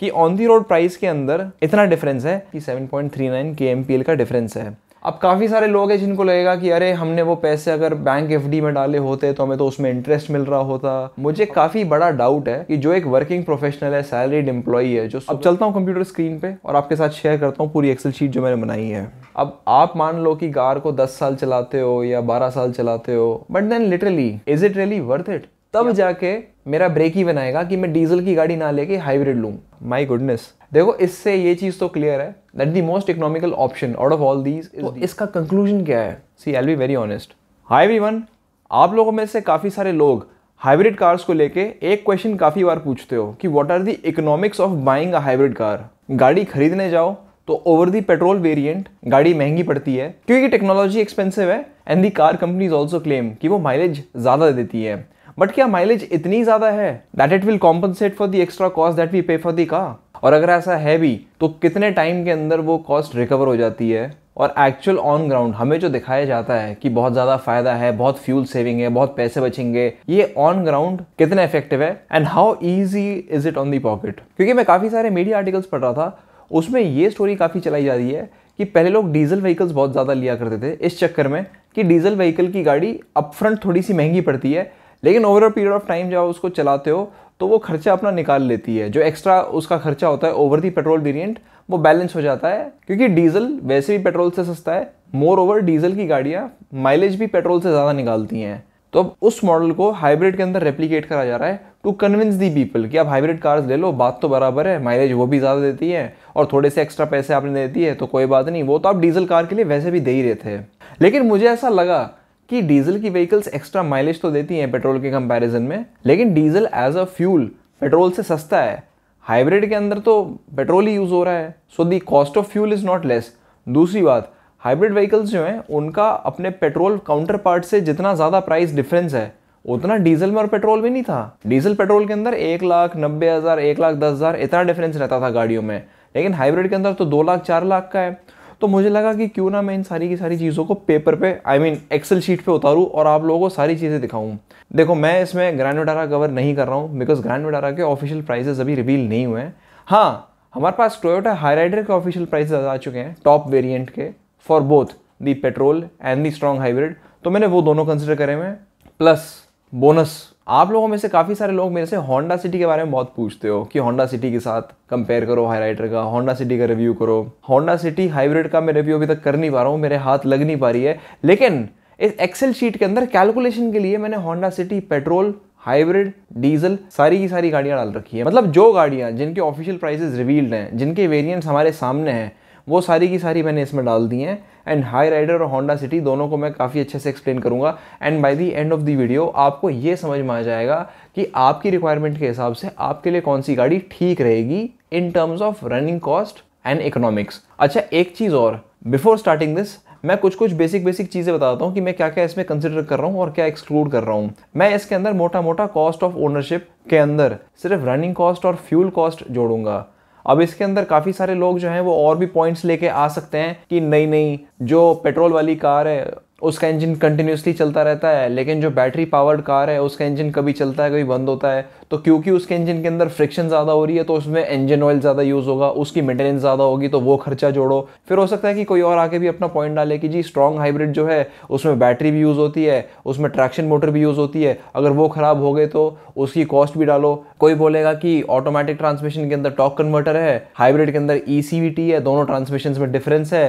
कि on the road price के अंदर इतना डिफरेंस है कि 7.39 पॉइंट का डिफरेंस है अब काफ़ी सारे लोग हैं जिनको लगेगा कि अरे हमने वो पैसे अगर बैंक एफ में डाले होते तो हमें तो उसमें इंटरेस्ट मिल रहा होता मुझे काफ़ी बड़ा डाउट है कि जो एक वर्किंग प्रोफेशनल है सैलरीड एम्प्लॉई है जो अब चलता हूँ कंप्यूटर स्क्रीन पे और आपके साथ शेयर करता हूँ पूरी एक्सेल शीट जो मैंने बनाई है अब आप मान लो कि कार को दस साल चलाते हो या बारह साल चलाते हो but then literally is it really worth it तब जाके मेरा ब्रेक ही बनाएगा कि मैं डीजल की गाड़ी ना लेके हाइब्रिड लूँ माई गुडनेस देखो इससे ये चीज़ तो क्लियर है that the most economical option out of all these इसका कंक्लूजन क्या है see I'll be very honest high V one आप लोगों में से काफ़ी सारे लोग हाइब्रिड कार्स को लेके एक क्वेश्चन काफ़ी बार पूछते हो कि what are the economics of buying a hybrid car गाड़ी खरीदने जाओ तो ओवर दी पेट्रोल वेरिएंट गाड़ी महंगी पड़ती है क्योंकि टेक्नोलॉजी एक्सपेंसिव है and the car companies also claim कि वो माइलेज ज़्यादा देती है बट क्या माइलेज इतनी ज़्यादा है that it will compensate for the extra cost that we pay for the car और अगर ऐसा है भी तो कितने टाइम के अंदर वो कॉस्ट रिकवर हो जाती है और एक्चुअल ऑन ग्राउंड हमें जो दिखाया जाता है कि बहुत ज़्यादा फायदा है बहुत फ्यूल सेविंग है बहुत पैसे बचेंगे ये ऑन ग्राउंड कितना इफेक्टिव है and how easy is it on the pocket क्योंकि मैं काफ़ी सारे मीडिया आर्टिकल्स पढ़ रहा था उसमें ये स्टोरी काफ़ी चलाई जा रही है कि पहले लोग डीजल व्हीकल्स बहुत ज़्यादा लिया करते थे इस चक्कर में कि डीजल व्हीकल की गाड़ी अपफ्रंट थोड़ी सी महंगी पड़ती है लेकिन over a period of time जब उसको चलाते हो तो वो खर्चा अपना निकाल लेती है जो एक्स्ट्रा उसका खर्चा होता है ओवर दी पेट्रोल वेरियंट वो बैलेंस हो जाता है क्योंकि डीजल वैसे भी पेट्रोल से सस्ता है मोर ओवर डीजल की गाड़ियाँ माइलेज भी पेट्रोल से ज़्यादा निकालती हैं तो अब उस मॉडल को हाइब्रिड के अंदर रेप्लीकेट करा जा रहा है टू कन्विंस दी पीपल कि आप हाइब्रिड कार्स ले लो बात तो बराबर है माइलेज वो भी ज़्यादा देती है और थोड़े से एक्स्ट्रा पैसे आपने देती है तो कोई बात नहीं वो तो आप डीजल कार के लिए वैसे भी दे ही रहे थे लेकिन मुझे ऐसा लगा कि डीजल की व्हीकल्स एक्स्ट्रा माइलेज तो देती हैं पेट्रोल के कंपैरिजन में लेकिन diesel as a fuel petrol से सस्ता है हाइब्रिड के अंदर तो पेट्रोल ही यूज़ हो रहा है so the cost of fuel is not less दूसरी बात हाइब्रिड व्हीकल्स जो हैं उनका अपने पेट्रोल काउंटर पार्ट से जितना ज़्यादा प्राइस डिफरेंस है उतना डीजल में और पेट्रोल में नहीं था डीजल पेट्रोल के अंदर एक लाख नब्बे हज़ार एक लाख दस हज़ार इतना डिफरेंस रहता था गाड़ियों में लेकिन हाइब्रिड के अंदर तो दो लाख चार लाख का है तो मुझे लगा कि क्यों ना मैं इन सारी की सारी चीज़ों को पेपर पे आई मीन एक्सेल शीट पे उतारूँ और आप लोगों को सारी चीज़ें दिखाऊँ देखो मैं इसमें ग्रैंड विडारा कवर नहीं कर रहा हूँ बिकॉज ग्रैंड वडारा के ऑफिशियल प्राइजेज अभी रिवील नहीं हुए हैं हाँ हमारे पास टोयोटा हाईराइडर के ऑफिशियल प्राइजेज आ चुके हैं टॉप वेरियंट के for both the petrol and the strong hybrid तो मैंने वो दोनों कंसिडर करे हुए हैं प्लस बोनस आप लोगों में से काफ़ी सारे लोग मेरे से होंडा सिटी के बारे में बहुत पूछते हो कि होंडा सिटी के साथ कंपेयर करो हाईलाइटर का होंडा सिटी का रिव्यू करो होंडा सिटी हाइब्रिड का मैं रिव्यू अभी तक कर नहीं पा रहा हूँ मेरे हाथ लग नहीं पा रही है लेकिन इस एक्सेल शीट के अंदर कैलकुलेशन के लिए मैंने Honda City petrol hybrid diesel सारी की सारी गाड़ियाँ डाल रखी है मतलब जो गाड़ियाँ जिनके ऑफिशियल प्राइसेस रिवील्ड हैं जिनके वेरियंट्स हमारे सामने हैं वो सारी की सारी मैंने इसमें डाल दी हैं एंड हाई राइडर और होंडा सिटी दोनों को मैं काफ़ी अच्छे से एक्सप्लेन करूंगा and by the end of the video आपको ये समझ में आ जाएगा कि आपकी रिक्वायरमेंट के हिसाब से आपके लिए कौन सी गाड़ी ठीक रहेगी in terms of running cost and economics अच्छा एक चीज़ और बिफोर स्टार्टिंग दिस मैं कुछ कुछ बेसिक बेसिक चीज़ें बताता हूँ कि मैं क्या क्या इसमें कंसिडर कर रहा हूँ और क्या एक्सक्लूड कर रहा हूँ मैं इसके अंदर मोटा मोटा कॉस्ट ऑफ ओनरशिप के अंदर सिर्फ रनिंग कॉस्ट और फ्यूल कॉस्ट जोड़ूंगा अब इसके अंदर काफ़ी सारे लोग जो हैं वो और भी पॉइंट्स लेके आ सकते हैं कि नहीं नहीं जो पेट्रोल वाली कार है उसका इंजन कंटिन्यूसली चलता रहता है लेकिन जो बैटरी पावर्ड कार है उसका इंजन कभी चलता है कभी बंद होता है तो क्योंकि उसके इंजन के अंदर फ्रिक्शन ज़्यादा हो रही है तो उसमें इंजन ऑयल ज़्यादा यूज़ होगा उसकी मेंटेनेंस ज़्यादा होगी तो वो खर्चा जोड़ो फिर हो सकता है कि कोई और आके भी अपना पॉइंट डाले कि जी स्ट्रॉन्ग हाइब्रिड जो है उसमें बैटरी भी यूज़ होती है उसमें ट्रैक्शन मोटर भी यूज़ होती है अगर वो ख़राब हो गए तो उसकी कॉस्ट भी डालो कोई बोलेगा कि ऑटोमेटिक ट्रांसमिशन के अंदर टॉक कन्वर्टर है हाइब्रिड के अंदर ई e है दोनों ट्रांसमिशन में डिफरेंस है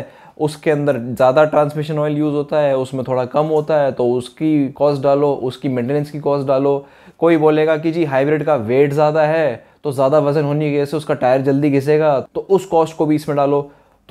उसके अंदर ज़्यादा ट्रांसमिशन ऑयल यूज़ होता है उसमें थोड़ा कम होता है तो उसकी कॉस्ट डालो उसकी मेंटेनेंस की कॉस्ट डालो कोई बोलेगा कि जी हाइब्रिड का वेट ज़्यादा है तो ज़्यादा वजन होने की वजह से उसका टायर जल्दी घिसेगा तो उस कॉस्ट को भी इसमें डालो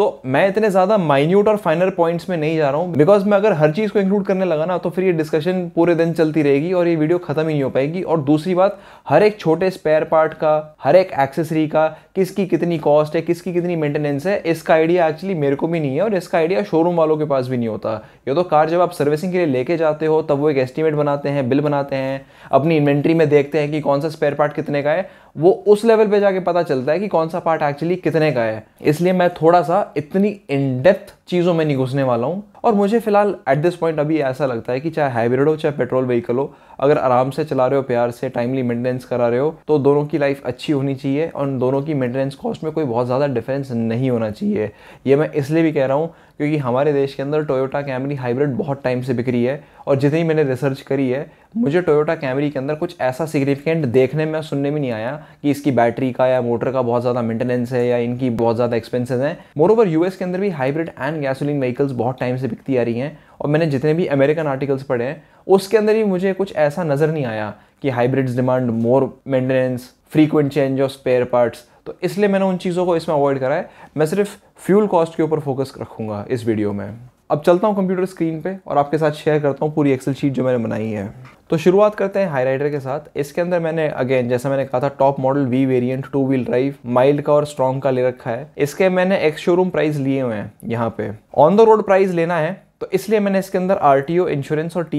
तो मैं इतने ज़्यादा माइन्यूट और फाइनल पॉइंट्स में नहीं जा रहा हूँ बिकॉज मैं अगर हर चीज़ को इंक्लूड करने लगा ना तो फिर ये डिस्कशन पूरे दिन चलती रहेगी और ये वीडियो खत्म ही नहीं हो पाएगी और दूसरी बात हर एक छोटे स्पेयर पार्ट का हर एक एक्सेसरी का किसकी कितनी कॉस्ट है किसकी कितनी मेंटेनेंस है इसका आइडिया एक्चुअली मेरे को भी नहीं है और इसका आइडिया शोरूम वालों के पास भी नहीं होता ये तो कार जब आप सर्विसिंग के लिए लेके जाते हो तब वो एक एस्टिमेट बनाते हैं बिल बनाते हैं अपनी इन्वेंट्री में देखते हैं कि कौन सा स्पेयर पार्ट कितने का है वो उस लेवल पे जाके पता चलता है कि कौन सा पार्ट एक्चुअली कितने का है इसलिए मैं थोड़ा सा इतनी इनडेप्थ चीज़ों में नहीं घुसने वाला हूँ और मुझे फिलहाल एट दिस पॉइंट अभी ऐसा लगता है कि चाहे हाइब्रिड हो चाहे पेट्रोल व्हीकल हो अगर आराम से चला रहे हो प्यार से टाइमली मेंटेनेंस करा रहे हो तो दोनों की लाइफ अच्छी होनी चाहिए और दोनों की मेंटेनेंस कॉस्ट में कोई बहुत ज़्यादा डिफरेंस नहीं होना चाहिए ये मैं इसलिए भी कह रहा हूँ क्योंकि हमारे देश के अंदर टोयोटा कैमरी हाइब्रिड बहुत टाइम से बिक्री है और जितनी मैंने रिसर्च करी है मुझे टोयोटा कैमरी के अंदर कुछ ऐसा सिग्निफिकेंट देखने में सुनने में नहीं आया कि इसकी बैटरी का या मोटर का बहुत ज़्यादा मेंटेनेंस है या इनकी बहुत ज़्यादा एक्सपेंसिव हैं मोर ओवर यूएस के अंदर भी हाइब्रिड एंड गैसोलिन व्हीकल्स बहुत टाइम से बिकती आ रही हैं और मैंने जितने भी अमेरिकन आर्टिकल्स पढ़े हैं उसके अंदर ही मुझे कुछ ऐसा नज़र नहीं आया कि hybrids demand more maintenance frequent change of spare parts तो इसलिए मैंने उन चीज़ों को इसमें अवॉइड करा है मैं सिर्फ फ्यूल कॉस्ट के ऊपर फोकस रखूँगा इस वीडियो में अब चलता हूँ कंप्यूटर स्क्रीन पे और आपके साथ शेयर करता हूँ पूरी एक्सेल शीट जो मैंने बनाई है तो शुरुआत करते हैं हाई राइडर के साथ इसके अंदर मैंने अगेन जैसा मैंने कहा था top model V variant two wheel drive mild का और स्ट्रॉन्ग का ले रखा है इसके मैंने एक्स शोरूम प्राइस लिए हुए हैं यहाँ पे ऑन द रोड प्राइस लेना है तो इसलिए मैंने इसके अंदर आर टी ओ इंश्योरेंस और टी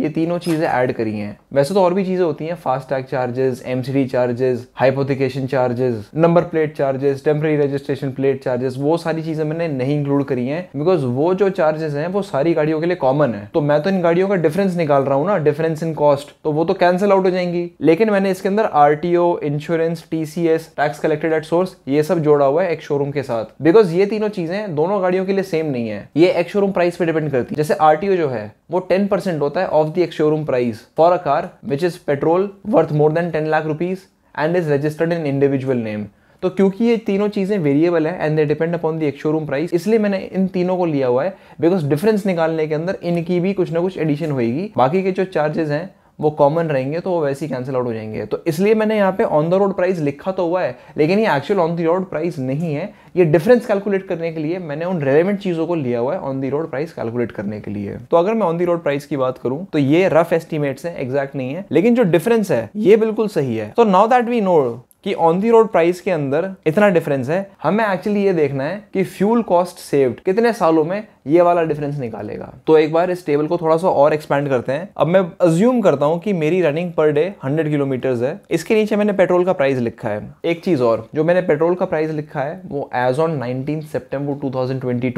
ये तीनों चीज़ें ऐड करी हैं वैसे तो और भी चीज़ें होती हैं fast tag charges M charges hypothecation charges number plate charges temporary registration plate charges वो सारी चीज़ें मैंने नहीं इंक्लूड करी हैं बिकॉज वो जो चार्जेस हैं वो सारी गाड़ियों के लिए कॉमन है तो मैं तो इन गाड़ियों का डिफरेंस निकाल रहा हूँ ना डिफरेंस इन कॉस्ट तो वो तो कैंसिल आउट हो जाएंगी लेकिन मैंने इसके अंदर R T O insurance T C S tax collected at source ये सब जोड़ा हुआ है एक शोरूम के साथ बिकॉज ये तीनों चीज़ें दोनों गाड़ियों के लिए सेम नहीं है ये एक शोरूम प्राइस पे डिपेंड करती है जैसे आरटीओ जो है वो टेन परसेंट होता है of the ex showroom price for a car which is petrol worth more than ten lakh rupees and is registered in individual name तो क्योंकि ये तीनों चीज़ें वेरिएबल है and they depend upon the ex showroom price इसलिए मैंने इन तीनों को लिया हुआ है बिकॉज डिफरेंस निकालने के अंदर इनकी भी कुछ ना कुछ एडिशन होगी बाकी के जो चार्जेस हैं वो कॉमन रहेंगे तो वो वैसे ही कैंसिल आउट हो जाएंगे तो इसलिए मैंने यहाँ पे ऑन द रोड प्राइस लिखा तो हुआ है लेकिन ये actual on the road price नहीं है ये डिफरेंस कैलकुलेट करने के लिए मैंने उन रेलिवेंट चीज़ों को लिया हुआ है on the road price calculate करने के लिए तो अगर मैं ऑन दी रोड प्राइस की बात करूँ तो ये रफ एस्टिमेट्स हैं एग्जैक्ट नहीं है लेकिन जो डिफरेंस है ये बिल्कुल सही है तो नाउ दैट वी नो कि ऑन दी रोड प्राइस के अंदर इतना डिफरेंस है हमें एक्चुअली ये देखना है कि फ्यूल कॉस्ट सेव्ड कितने सालों में ये वाला डिफरेंस निकालेगा तो एक बार इस टेबल को थोड़ा सा और एक्सपैंड करते हैं अब मैं अज्यूम करता हूँ कि मेरी रनिंग पर डे 100 किलोमीटर है इसके नीचे मैंने पेट्रोल का प्राइस लिखा है एक चीज और जो मैंने पेट्रोल का प्राइस लिखा है वो as on nineteen September two thousand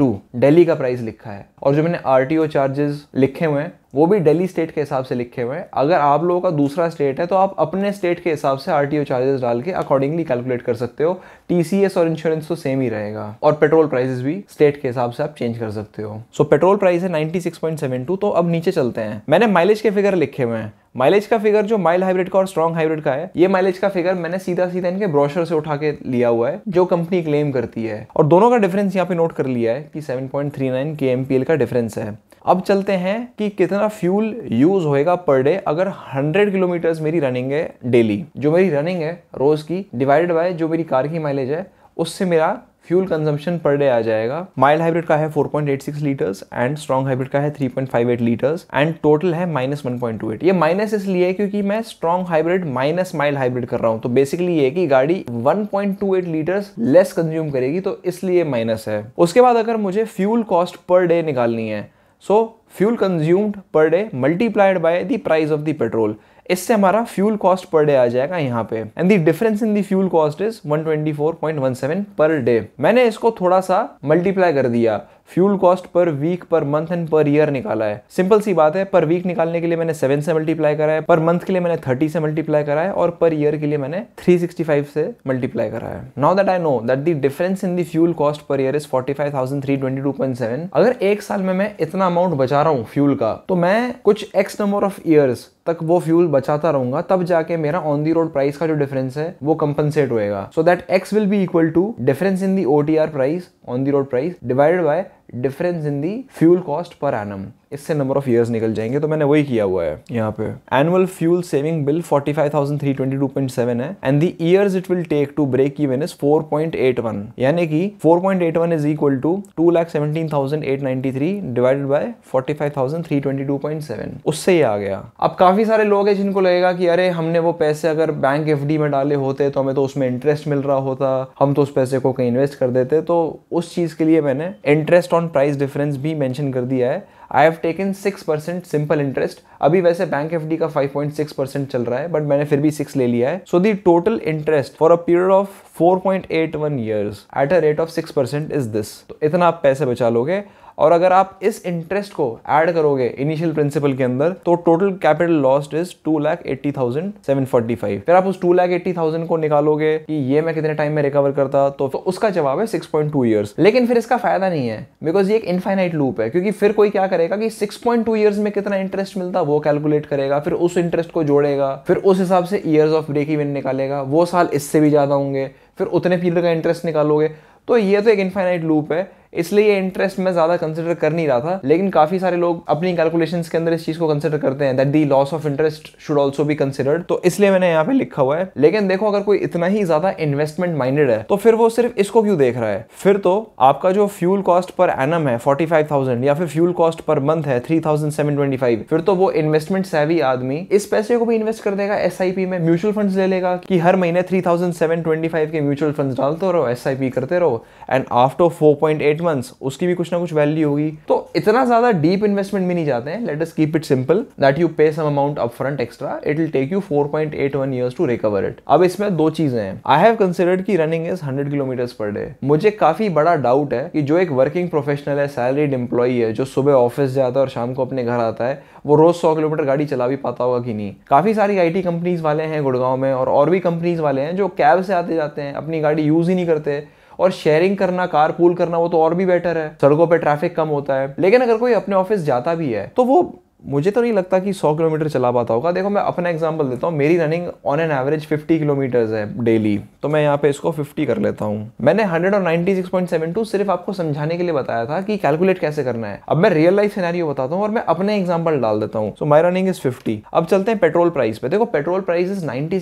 का प्राइस लिखा है और जो मैंने आर चार्जेस लिखे हुए हैं वो भी दिल्ली स्टेट के हिसाब से लिखे हुए हैं अगर आप लोगों का दूसरा स्टेट है तो आप अपने स्टेट के हिसाब से आर चार्जेस डाल के अकॉर्डिंगली कैलकुलेट कर सकते हो टी और इंश्योरेंस तो सेम ही रहेगा और पेट्रोल प्राइसेस भी स्टेट के हिसाब से आप चेंज कर सकते हो सो पेट्रोल प्राइस है नाइनटी तो अब नीचे चलते हैं मैंने माइलेज के फिगर लिखे हुए हैं माइलेज का फिगर जो माइल हाइब्रिड का और स्ट्रॉन्ग हाइब्रिड का है ये माइलेज का फिगर मैंने सीधा सीधा इनके ब्रोशर से उठा के लिया हुआ है जो कंपनी क्लेम करती है और दोनों का डिफरेंस यहाँ पे नोट कर लिया है कि 7.39 पॉइंट का डिफरेंस है अब चलते हैं कि कितना फ्यूल यूज होएगा पर डे अगर 100 किलोमीटर्स मेरी रनिंग है डेली जो मेरी रनिंग है रोज की डिवाइडेड बाय जो मेरी कार की माइलेज है उससे मेरा फ्यूल कंजम्पशन पर डे आ जाएगा माइल्ड हाइब्रिड का है 4.86 लीटर्स एंड स्ट्रॉन्ग हाइब्रिड का है 3.58 लीटर्स एंड टोटल है माइनस वन ये माइनस इसलिए है क्योंकि मैं strong hybrid minus mild hybrid कर रहा हूँ तो बेसिकली ये कि गाड़ी 1.28 लीटर्स लेस कंज्यूम करेगी तो इसलिए माइनस है उसके बाद अगर मुझे फ्यूल कॉस्ट पर डे निकालनी है so fuel consumed per day multiplied by the price of the petrol इससे हमारा फ्यूल कॉस्ट पर डे आ जाएगा यहाँ पे and the difference in the fuel cost is 124.17 per day मैंने इसको थोड़ा सा मल्टीप्लाई कर दिया fuel cost per week per month and per year निकाला है सिंपल सी बात है पर वीक निकालने के लिए मैंने सेवन से मल्टीप्लाई करा है पर मंथ के लिए मैंने थर्टी से मल्टीप्लाई करा है और पर ईयर के लिए मैंने थ्री सिक्सटी फाइव से मल्टीप्लाई करा है now that I know that the difference in the fuel cost per year is forty five thousand three twenty two point seven अगर एक साल में मैं इतना अमाउंट बचा रहा हूँ फ्यूल का तो मैं कुछ एक्स नंबर ऑफ ईयर्स तक वो फ्यूल बचाता रहूंगा तब जाके मेरा ऑन दी रोड प्राइस का जो डिफरेंस है वो कंपनसेट होएगा so that X will be equal to difference in the O T R price on the road price divided by difference in the fuel cost per annum इससे number of years निकल जाएंगे तो मैंने वही किया हुआ है यहाँ पे एनुअल फ्यूल सेविंग बिल 45,322.7 है and the years it will take to break even is 4.81 यानी कि 4.81 is equal to 2,17,893 divided by 45,322.7 उससे ही आ गया अब काफी सारे लोग हैं जिनको लगेगा कि अरे हमने वो पैसे अगर बैंक एफ में डाले होते तो हमें तो उसमें इंटरेस्ट मिल रहा होता हम तो उस पैसे को कहीं इन्वेस्ट कर देते तो उस चीज़ के लिए मैंने इंटरेस्ट ऑन प्राइस डिफरेंस भी मैंशन कर दिया है I have taken six percent simple interest अभी वैसे बैंक एफ का फाइव पॉइंट सिक्स परसेंट चल रहा है बट मैंने फिर भी सिक्स ले लिया है so the total interest for a period of four point eight one year at a rate of six percent is this तो इतना आप पैसे बचा लोगे और अगर आप इस इंटरेस्ट को ऐड करोगे इनिशियल प्रिंसिपल के अंदर तो total capital lost is two lakh eighty thousand seven forty five फिर आप उस टू लाख एट्टी थाउजेंड को निकालोगे कि ये मैं कितने टाइम में रिकवर करता तो, तो उसका जवाब है सिक्स पॉइंट टू ईयर्स लेकिन फिर इसका फायदा नहीं है बिकॉज ये एक इनफाइनाइट लूप है क्योंकि फिर कोई क्या करेगा कि सिक्स पॉइंट टू ईयर्स में कितना इंटरेस्ट मिलता वो कैलकुलेट करेगा फिर उस इंटरेस्ट को जोड़ेगा फिर उस हिसाब से ईयर्स ऑफ ब्रेक इवन निकालेगा वो साल इससे भी ज़्यादा होंगे फिर उतने पीरियड का इंटरेस्ट निकालोगे तो ये तो एक इनफाइनाइट लूप है इसलिए ये इंटरेस्ट मैं ज़्यादा कंसिडर कर नहीं रहा था लेकिन काफ़ी सारे लोग अपनी कैलकुलेशन के अंदर इस चीज़ को कंसिडर करते हैं that the loss of interest should also भी कंसिडर्ड तो इसलिए मैंने यहाँ पे लिखा हुआ है लेकिन देखो अगर कोई इतना ही ज़्यादा इन्वेस्टमेंट माइंडेड है तो फिर वो सिर्फ इसको क्यों देख रहा है फिर तो आपका जो फ्यूल कॉस्ट पर एनम है फोर्टी फाइव थाउजेंड या फिर फ्यूल कॉस्ट पर मंथ है three thousand seven twenty five फिर तो वो इन्वेस्टमेंट सेवी आदमी इस पैसे को भी इन्वेस्ट कर देगा एस आई पी में म्यूचुअल फंड ले लेगा कि हर महीने three thousand seven twenty five के म्यूचुअल फंड डालते रहो एस आई पी करते रहो and after four point eight eight months उसकी भी कुछ ना कुछ वैल्यू होगी तो इतना ज्यादा डीप इन्वेस्टमेंट में नहीं जाते हैं let us keep it simple that you pay some amount up front extra it will take you 4.81 year to recover it अब इसमें दो चीजें हैं आई हैव कंसिडर्ड की running is hundred kilometre per day मुझे काफी बड़ा डाउट है कि जो एक वर्किंग प्रोफेशनल है सैलरीड एम्प्लॉई है जो सुबह ऑफिस जाता है और शाम को अपने घर आता है वो रोज सौ किलोमीटर गाड़ी चला भी पाता होगा कि नहीं काफी सारी आईटी कंपनीज वाले हैं गुड़गांव में और और भी कंपनीज वाले हैं जो कैब से आते जाते हैं अपनी गाड़ी यूज ही नहीं करते और शेयरिंग करना कार पूल करना वो तो और भी बेटर है सड़कों पर ट्रैफिक कम होता है लेकिन अगर कोई अपने ऑफिस जाता भी है तो वो मुझे तो नहीं लगता कि 100 किलोमीटर चला पाता होगा देखो मैं अपना एग्जांपल देता हूँ मेरी running on an average 50 kilometres है डेली तो मैं यहाँ पे इसको 50 कर लेता हूँ मैंने और 196.72 सिर्फ आपको समझाने के लिए बताया था कि कैलकुलेट कैसे करना है अब मैं रियल लाइफ सिनेरियो बताता हूँ और मैं अपने एग्जाम्पल डाल देता हूँ so my running is fifty अब चलते हैं पेट्रोल प्राइस पे देखो petrol price is ninety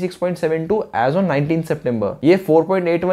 as on nineteen September ये फोर पॉइंट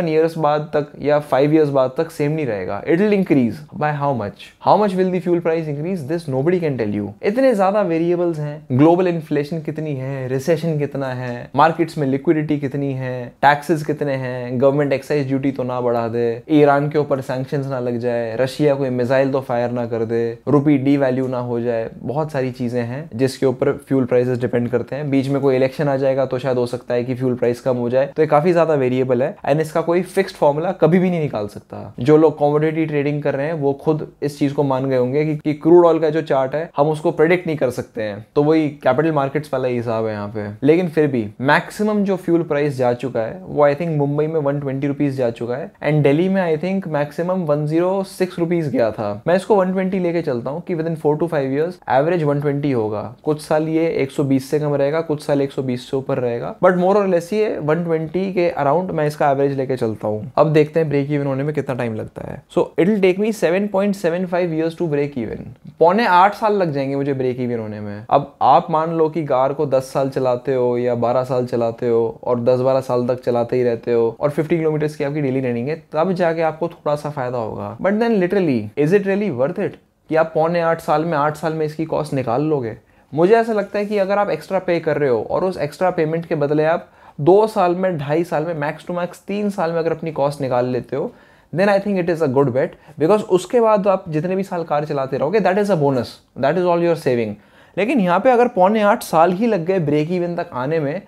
बाद तक या फाइव ईयर्स बाद तक सेम नहीं रहेगा it will increase by how much how much will the fuel price increase this no can tell you इतने ज़्यादा वेरिएबल्स हैं ग्लोबल इन्फ्लेशन कितनी है रिसेशन कितना है मार्केट्स में लिक्विडिटी कितनी है टैक्सेस कितने हैं गवर्नमेंट एक्साइज ड्यूटी तो ना बढ़ा दे ईरान के ऊपर सैंक्शन ना लग जाए रशिया कोई मिसाइल तो फायर ना कर दे रुपी डी वैल्यू ना हो जाए बहुत सारी चीज़ें हैं जिसके ऊपर फ्यूल प्राइसेस डिपेंड करते हैं बीच में कोई इलेक्शन आ जाएगा तो शायद हो सकता है कि फ्यूल प्राइस कम हो जाए तो ये काफ़ी ज़्यादा वेरिएबल है एंड इसका कोई फिक्स्ड फॉर्मूला कभी भी नहीं निकाल सकता जो लोग कॉमोडिटी ट्रेडिंग कर रहे हैं वो खुद इस चीज़ को मान गए होंगे कि, कि क्रूड ऑयल का जो चार्ट है हम उसको प्रेडिक्ट कैलकुलेट नहीं कर सकते हैं तो वही कैपिटल मार्केट्स वाला ही हिसाब है यहाँ पे लेकिन फिर भी मैक्सिमम जो फ्यूल प्राइस जा चुका है वो आई थिंक मुंबई में वन ट्वेंटी जा चुका है एंड डेली में I think maximum one zero six rupees गया था मैं इसको वन ट्वेंटी लेके चलता हूँ कि within four to five years average one twenty होगा कुछ साल ये एक सौ बीस से कम रहेगा कुछ साल एक सौ बीस से ऊपर रहेगा बट मोर और लेस ये वन ट्वेंटी के अराउंड मैं इसका एवरेज लेके चलता हूँ अब देखते हैं ब्रेक इवन होने में कितना टाइम लगता है so it will take me seven point seven five years to break even पौने आठ साल लग जाएंगे मुझे ब्रेक की भी रोने में अब आप मान लो कि कार को 10 साल चलाते हो या 12 साल चलाते हो और 10-12 साल तक चलाते ही रहते हो और 50 किलोमीटर की आपकी डेली रनिंग है तब जाके आपको थोड़ा सा फायदा होगा but then literally is it really worth it कि आप पौने आठ साल में आठ साल में इसकी कॉस्ट निकाल लोगे मुझे ऐसा लगता है कि अगर आप एक्स्ट्रा पे कर रहे हो और उस एक्स्ट्रा पेमेंट के बदले आप दो साल में ढाई साल में मैक्स टू मैक्स तीन साल में अगर अपनी कॉस्ट निकाल लेते हो then I think it is a good bet because उसके बाद आप जितने भी साल कार चलाते रहोगे that is a bonus that is all your saving लेकिन यहाँ पे अगर पौने आठ साल ही लग गए ब्रेक इवन तक आने में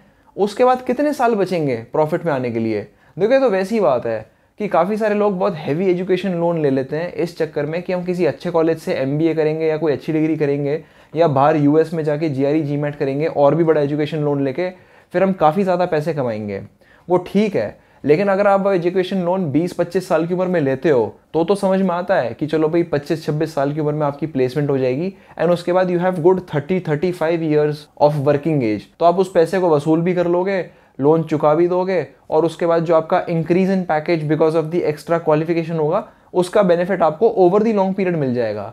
उसके बाद कितने साल बचेंगे प्रॉफिट में आने के लिए देखिए तो वैसी बात है कि काफ़ी सारे लोग बहुत हैवी एजुकेशन लोन ले लेते हैं इस चक्कर में कि हम किसी अच्छे कॉलेज से एम करेंगे या कोई अच्छी डिग्री करेंगे या बाहर यू में जाके जी आर ई करेंगे और भी बड़ा एजुकेशन लोन लेके फिर हम काफ़ी ज़्यादा पैसे कमाएंगे वो ठीक है लेकिन अगर आप एजुकेशन लोन 20-25 साल की उम्र में लेते हो तो तो समझ में आता है कि चलो भाई 25-26 साल की उम्र में आपकी प्लेसमेंट हो जाएगी एंड उसके बाद you have good 30-35 years of working age तो आप उस पैसे को वसूल भी कर लोगे लोन चुका भी दोगे और उसके बाद जो आपका increase in package because of the extra qualification होगा उसका बेनिफिट आपको ओवर दी लॉन्ग पीरियड मिल जाएगा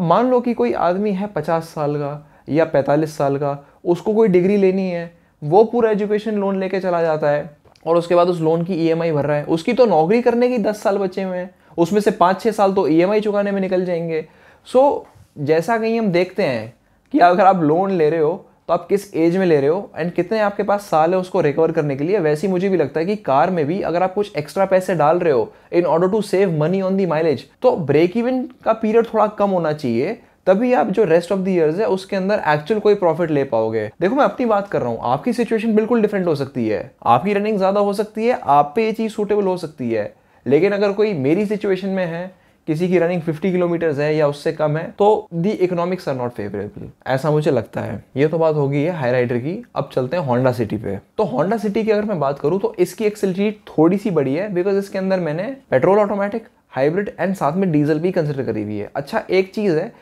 मान लो कि कोई आदमी है पचास साल का या पैंतालीस साल का उसको कोई डिग्री लेनी है वो पूरा एजुकेशन लोन लेके चला जाता है और उसके बाद उस लोन की ई e भर रहा है उसकी तो नौकरी करने की दस साल बचे हुए हैं उसमें से पाँच छः साल तो ई e चुकाने में निकल जाएंगे सो so, जैसा कहीं हम देखते हैं कि अगर आप लोन ले रहे हो तो आप किस एज में ले रहे हो एंड कितने आपके पास साल है उसको रिकवर करने के लिए वैसे ही मुझे भी लगता है कि कार में भी अगर आप कुछ एक्स्ट्रा पैसे डाल रहे हो in order to save money on the mileage तो ब्रेक इवन का पीरियड थोड़ा कम होना चाहिए तभी आप जो रेस्ट ऑफ द ईयर्स है उसके अंदर एक्चुअल कोई प्रॉफिट ले पाओगे देखो मैं अपनी बात कर रहा हूँ आपकी सिचुएशन बिल्कुल डिफरेंट हो सकती है आपकी रनिंग ज़्यादा हो सकती है आप पे ये चीज़ सुटेबल हो सकती है लेकिन अगर कोई मेरी सिचुएशन में है किसी की रनिंग 50 किलोमीटर है या उससे कम है तो the economics are not favourable ऐसा मुझे लगता है ये तो बात होगी है हाई राइडर की अब चलते हैं होंडा सिटी पे तो होंडा सिटी की अगर मैं बात करूं तो इसकी एक्सेलरेट थोड़ी सी बड़ी है बिकॉज इसके अंदर मैंने पेट्रोल ऑटोमेटिक हाइब्रिड एंड साथ में डीजल भी कंसिडर करी हुई है अच्छा एक चीज़ है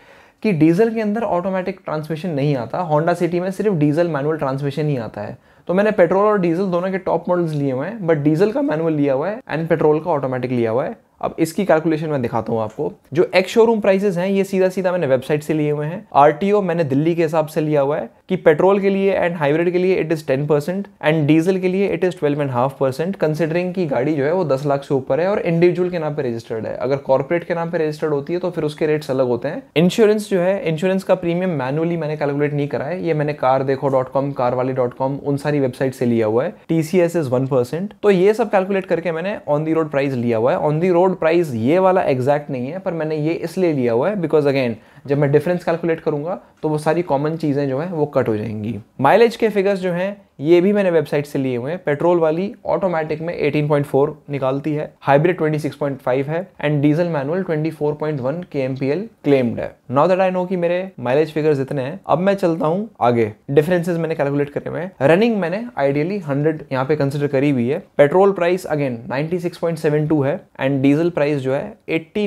कि डीजल के अंदर ऑटोमेटिक ट्रांसमिशन नहीं आता होंडा सिटी में सिर्फ डीजल मैनुअल ट्रांसमिशन ही आता है तो मैंने पेट्रोल और डीजल दोनों के टॉप मॉडल्स लिए हुए हैं बट डीजल का मैनुअल लिया हुआ है एंड पेट्रोल का ऑटोमेटिक लिया हुआ है अब इसकी कैलकुलेशन मैं दिखाता हूँ आपको जो एक्स शोरूम प्राइसेस हैं ये सीधा सीधा मैंने वेबसाइट से लिए हुए हैं आरटीओ मैंने दिल्ली के हिसाब से लिया हुआ है कि पेट्रोल के लिए एंड हाइब्रिड के लिए it is ten percent and diesel के लिए it is twelve and half percent considering की गाड़ी जो है वो दस लाख से ऊपर है और इंडिविजुअल के नाम पर रजिस्टर्ड है अगर कॉर्पोरेट के नाम पर रजिस्टर्ड होती है तो फिर उसके रेट्स अलग होते हैं इंश्योरेंस जो है इंश्योरेंस का प्रीमियम मैनुअली मैंने कैलकुलेट नहीं करा है ये मैंने CarDekho dot com CarWale dot com उन सारी वेबसाइट से लिया हुआ है T C S is one percent तो ये सब कैलकुलेट करके मैंने ऑन दी रोड प्राइस लिया हुआ है ऑन दी रोड प्राइस ये वाला एग्जैक्ट नहीं है पर मैंने ये इसलिए लिया हुआ है बिकॉज अगेन जब मैं डिफरेंस कैलकुलेट करूंगा तो वो सारी कॉमन चीज़ें जो हैं वो कट हो जाएंगी माइलेज के फिगर्स जो हैं ये भी मैंने वेबसाइट से लिए हुए हैं पेट्रोल वाली ऑटोमेटिक में 18.4 निकालती है हाइब्रिड 26.5 है and diesel manual 24.1 kmpl claimed है नाउ दैट आई नो कि मेरे माइलेज फिगर्स इतने हैं अब मैं चलता हूँ आगे डिफरेंसेस मैंने कैलकुलेट करे हुए रनिंग मैंने आइडियली हंड्रेड यहाँ पे कंसिडर करी हुई है पेट्रोल प्राइस अगेन नाइनटी है एंड डीजल प्राइस जो है एट्टी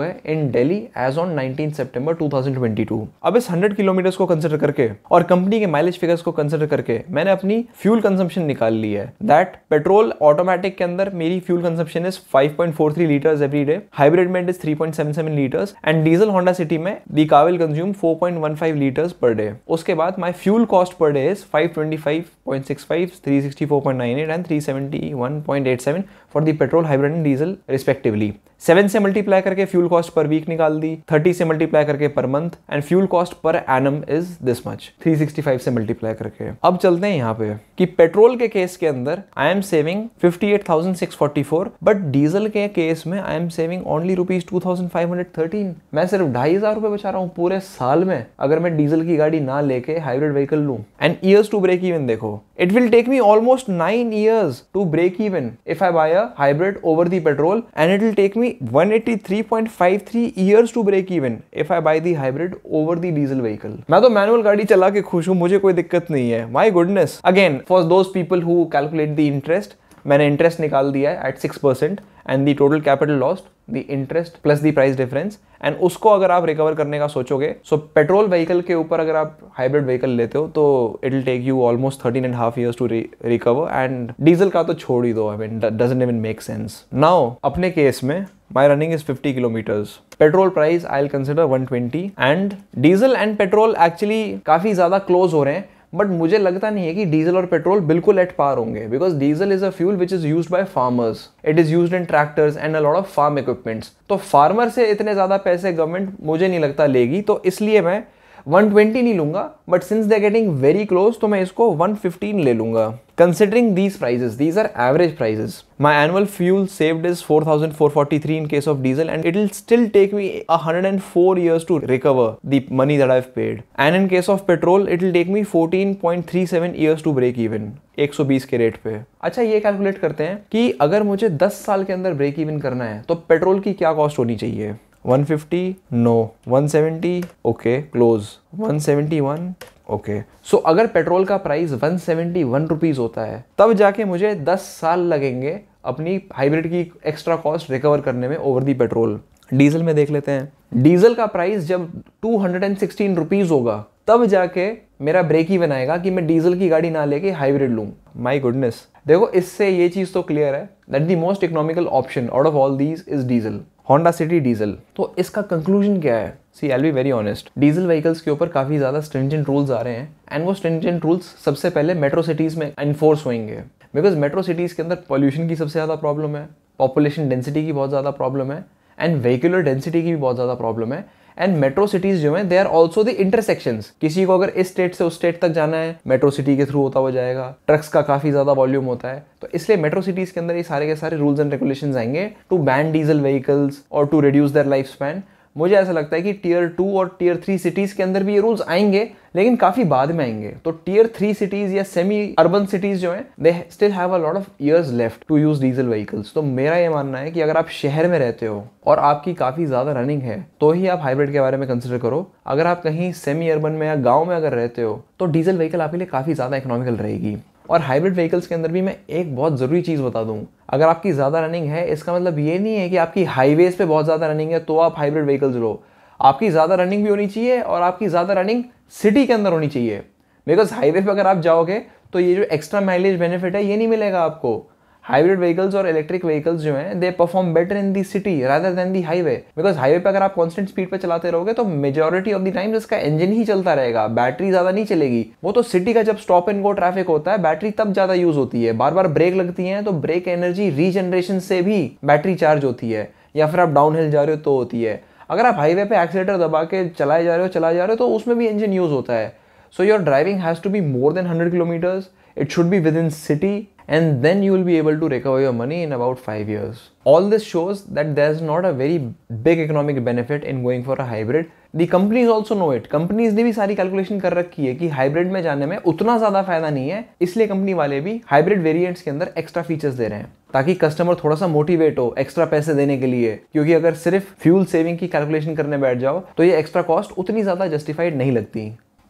है in Delhi as on 19 eighteen September to अब इस हंड्रेड किलोमीटर्स को कंसिडर करके और कंपनी के माइलेज फिगर्स को कंसिडर करके मैंने अपनी फ्यूल कंजम्पशन निकाल ली है दैट पेट्रोल ऑटोमेटिक के अंदर मेरी fuel consumption is 5.43 litre every day hybrid में it is 3.77 litre and diesel Honda City में the car will consume 4.15 litres per day उसके बाद my fuel cost per day is 525.65 364.98 and 371.87 for the petrol hybrid and diesel respectively seven से multiply करके fuel cost per week निकाल दी thirty से multiply करके per month and fuel cost per annum is this much 365 से multiply करके अब चलते हैं यहाँ पे कि पेट्रोल के केस के अंदर I am saving 58,644 but diesel के केस में I am saving only rupees two मैं सिर्फ ढाई हजार रुपए बचा रहा हूँ पूरे साल में अगर मैं डीजल की गाड़ी ना लेके हाइब्रिड व्हीकल लू and years to break even देखो it will take me almost nine years to break even if I buy a hybrid over the petrol and it will take me 183.53 years to break even if I buy the hybrid over the diesel vehicle मैं तो manual गाड़ी चला के खुश हूँ मुझे कोई दिक्कत नहीं है my goodness again for those people who calculate the interest मैंने इंटरेस्ट निकाल दिया है at six percent and the total capital lost the interest plus the price difference and उसको अगर आप रिकवर करने का सोचोगे सो पेट्रोल व्हीकल के ऊपर अगर आप हाइब्रिड व्हीकल लेते हो तो it will take you almost thirteen and half years to recover and diesel का तो छोड़ ही दो I mean doesn't even make sense now अपने केस में my running is 50 kilometers petrol price i'll consider 120 and diesel and petrol actually kafi zyada close ho rahe hain but मुझे लगता नहीं है कि डीजल और पेट्रोल बिल्कुल एट पार होंगे because diesel is a fuel which is use by farmers it is use in tractors and a lot of farm equipments तो farmer से इतने ज़्यादा पैसे गवर्नमेंट मुझे नहीं लगता लेगी तो इसलिए मैं 120 नहीं लूंगा but since they getting very close तो मैं इसको 115 ले लूंगा considering these prices these are average prices my annual fuel saved is 4,443 in case of diesel and it will still take me 104 years to recover the money that I've paid. And in case of petrol, it will take me 14.37 break even एक सौ बीस के rate पे अच्छा ये calculate करते हैं कि अगर मुझे दस साल के अंदर ब्रेक इवन करना है तो पेट्रोल की क्या कॉस्ट होनी चाहिए 150 no no. 170 okay close 171 okay okay. So so, अगर पेट्रोल का प्राइस 171 रुपीस होता है तब जाके मुझे 10 साल लगेंगे अपनी हाइब्रिड की एक्स्ट्रा कॉस्ट रिकवर करने में ओवर दी पेट्रोल डीजल में देख लेते हैं डीजल का प्राइस जब 216 रुपीज होगा तब जाके मेरा ब्रेक ही बनाएगा कि मैं डीजल की गाड़ी ना लेके हाइब्रिड लूँ माई गुडनेस देखो इससे ये चीज़ तो क्लियर है that the most economical option out of all these is diesel Honda City diesel तो इसका कंक्लूजन क्या है see I'll be very honest diesel vehicles के ऊपर काफ़ी ज़्यादा स्ट्रिंजेंट रूल्स आ रहे हैं एंड वो स्ट्रिंजेंट रूल्स सबसे पहले मेट्रो सिटीज़ में इन्फोर्स होंगे बिकॉज मेट्रो सिटीज़ के अंदर पॉल्यूशन की सबसे ज़्यादा प्रॉब्लम है पॉपुलेशन डेंसिटी की बहुत ज़्यादा प्रॉब्लम है एंड व्हीकुलर डेंसिटी की भी बहुत ज़्यादा प्रॉब्लम है एंड मेट्रो सिटीज जो है they are also the intersection किसी को अगर इस स्टेट से उस स्टेट तक जाना है मेट्रो सिटी के थ्रू होता हुआ जाएगा ट्रक्स का काफी ज्यादा वॉल्यूम होता है तो इसलिए मेट्रो सिटीज के अंदर ये सारे के सारे रूल्स एंड रेगुलेशन आएंगे टू बैन डीजल व्हीकल्स और to reduce their life span मुझे ऐसा लगता है कि टीयर टू और टीयर थ्री सिटीज़ के अंदर भी ये रूल्स आएंगे लेकिन काफ़ी बाद में आएंगे तो टीयर थ्री सिटीज़ या सेमी अर्बन सिटीज़ जो हैं they still have a lot of years left to use diesel vehicles तो मेरा ये मानना है कि अगर आप शहर में रहते हो और आपकी काफ़ी ज़्यादा रनिंग है तो ही आप हाइब्रिड के बारे में कंसिडर करो अगर आप कहीं सेमी अर्बन में या गाँव में अगर रहते हो तो डीजल व्हीकल आपके लिए काफ़ी ज़्यादा इकोनॉमिकल रहेगी और हाइब्रिड व्हीकल्स के अंदर भी मैं एक बहुत ज़रूरी चीज़ बता दूँ अगर आपकी ज़्यादा रनिंग है इसका मतलब ये नहीं है कि आपकी हाईवेज़ पे बहुत ज़्यादा रनिंग है तो आप हाइब्रिड व्हीकल्स लो आपकी ज़्यादा रनिंग भी होनी चाहिए और आपकी ज़्यादा रनिंग सिटी के अंदर होनी चाहिए बिकॉज हाईवे पर अगर आप जाओगे तो ये जो एक्स्ट्रा माइलेज बेनिफिट है ये नहीं मिलेगा आपको हाइब्रिड व्हीकल्स और इलेक्ट्रिक व्हीकल्स जो हैं they perform better in the city rather than the highway because highway पे अगर आप कॉन्स्टेंट स्पीड पे चलाते रहोगे तो मेजोरिटी ऑफ द टाइम इसका इंजन ही चलता रहेगा बैटरी ज्यादा नहीं चलेगी वो तो सिटी का जब स्टॉप एंड गो ट्रैफिक होता है बैटरी तब ज्यादा यूज होती है बार बार ब्रेक लगती है तो ब्रेक एनर्जी रीजनरेशन से भी बैटरी चार्ज होती है या फिर आप डाउन हिल जा रहे हो तो होती है अगर आप हाईवे पे एक्सीटर दबा के चलाए जा रहे हो चलाए जा रहे हो तो उसमें भी इंजन यूज होता है so your driving has to be more than hundred kilometres it should be within city and then you will be able to recover your money in about 5 years. All this shows that there's not a very big economic benefit in going for a hybrid. The companies also know it. Companies ne bhi sari calculation kar rakhi hai ki hybrid mein jaane mein utna zyada fayda nahi hai isliye company wale bhi hybrid variants ke andar extra features de rahe hain ताकि customer थोड़ा सा motivate हो extra पैसे देने के लिए क्योंकि अगर सिर्फ फ्यूल सेविंग की कैलकुलेशन करने बैठ जाओ तो ये एक्स्ट्रा कॉस्ट उतनी ज़्यादा जस्टिफाइड नहीं लगती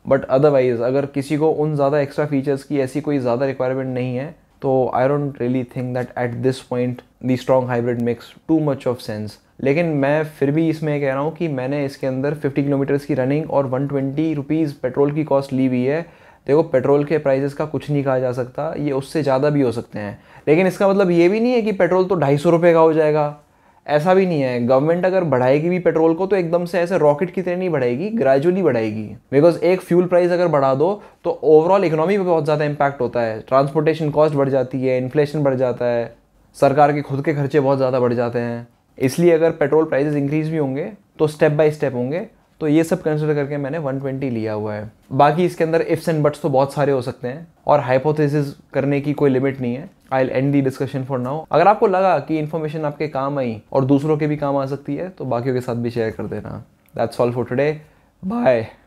बट अदरवाइज अगर किसी को उन ज़्यादा एक्स्ट्रा फीचर्स की ऐसी कोई ज़्यादा रिक्वायरमेंट नहीं है तो I don't really think that at this point the strong hybrid makes too much of sense लेकिन मैं फिर भी इसमें कह रहा हूँ कि मैंने इसके अंदर 50 किलोमीटर्स की रनिंग और 120 ट्वेंटी रुपीज़ पेट्रोल की कॉस्ट ली हुई है देखो पेट्रोल के प्राइजेस का कुछ नहीं कहा जा सकता ये उससे ज़्यादा भी हो सकते हैं लेकिन इसका मतलब ये भी नहीं है कि पेट्रोल तो ढाई सौ रुपये का हो जाएगा ऐसा भी नहीं है गवर्नमेंट अगर बढ़ाएगी भी पेट्रोल को तो एकदम से ऐसे रॉकेट की तरह नहीं बढ़ाएगी ग्रेजुअली बढ़ाएगी बिकॉज एक फ्यूल प्राइस अगर बढ़ा दो तो ओवरऑल इकोनॉमी पे बहुत ज़्यादा इम्पैक्ट होता है ट्रांसपोर्टेशन कॉस्ट बढ़ जाती है इन्फ्लेशन बढ़ जाता है सरकार के खुद के खर्चे बहुत ज़्यादा बढ़ जाते हैं इसलिए अगर पेट्रोल प्राइजेज इंक्रीज भी होंगे तो स्टेप बाई स्टेप होंगे तो ये सब कंसिडर करके मैंने वन ट्वेंटी लिया हुआ है बाकी इसके अंदर इफ्स एंड बट्स तो बहुत सारे हो सकते हैं और हाइपोथेसिस करने की कोई लिमिट नहीं है I'll end the discussion for now अगर आपको लगा कि इन्फॉर्मेशन आपके काम आई और दूसरों के भी काम आ सकती है तो बाकियों के साथ भी शेयर कर देना that's all for today bye